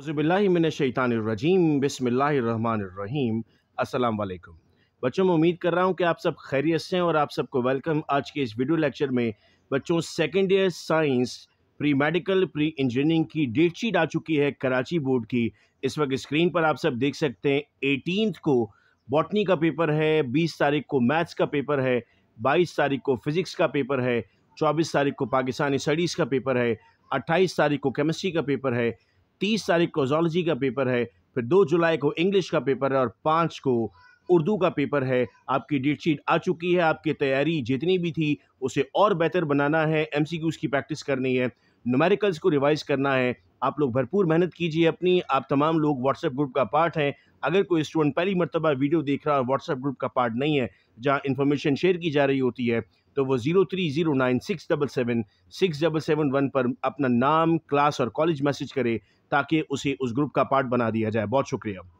हज़बिल्लिमिनशैतानरजीम बसमीम वालेकुम बच्चों मैं उम्मीद कर रहा हूँ कि आप सब खैरियत से हैं और आप सबको वेलकम आज के इस वीडियो लेक्चर में बच्चों second year science pre medical pre engineering की डेट शीट आ चुकी है कराची बोर्ड की इस वक्त स्क्रीन पर आप सब देख सकते हैं एटीन को बॉटनी का पेपर है बीस तारीख को मैथ्स का पेपर है बाईस तारीख को फिज़िक्स का पेपर है चौबीस तारीख को पाकिस्तानी स्टडीज़ का पेपर है अट्ठाईस तारीख को केमिस्ट्री का पेपर है तीस तारीख को जोलॉजी का पेपर है फिर दो जुलाई को इंग्लिश का पेपर है और पाँच को उर्दू का पेपर है आपकी डेट शीट आ चुकी है आपकी तैयारी जितनी भी थी उसे और बेहतर बनाना है एमसीक्यूज की प्रैक्टिस करनी है नुमेरिकल्स को रिवाइज़ करना है आप लोग भरपूर मेहनत कीजिए अपनी आप तमाम लोग व्हाट्सएप ग्रुप का पार्ट हैं अगर कोई स्टूडेंट पहली मरतबा वीडियो देख रहा है व्हाट्सएप ग्रुप का पार्ट नहीं है जहाँ इन्फॉर्मेशन शेयर की जा रही होती है तो वो zero three zero nine six double seven six double seven one पर अपना नाम क्लास और कॉलेज मैसेज करे ताकि उसे उस ग्रुप का पार्ट बना दिया जाए बहुत शुक्रिया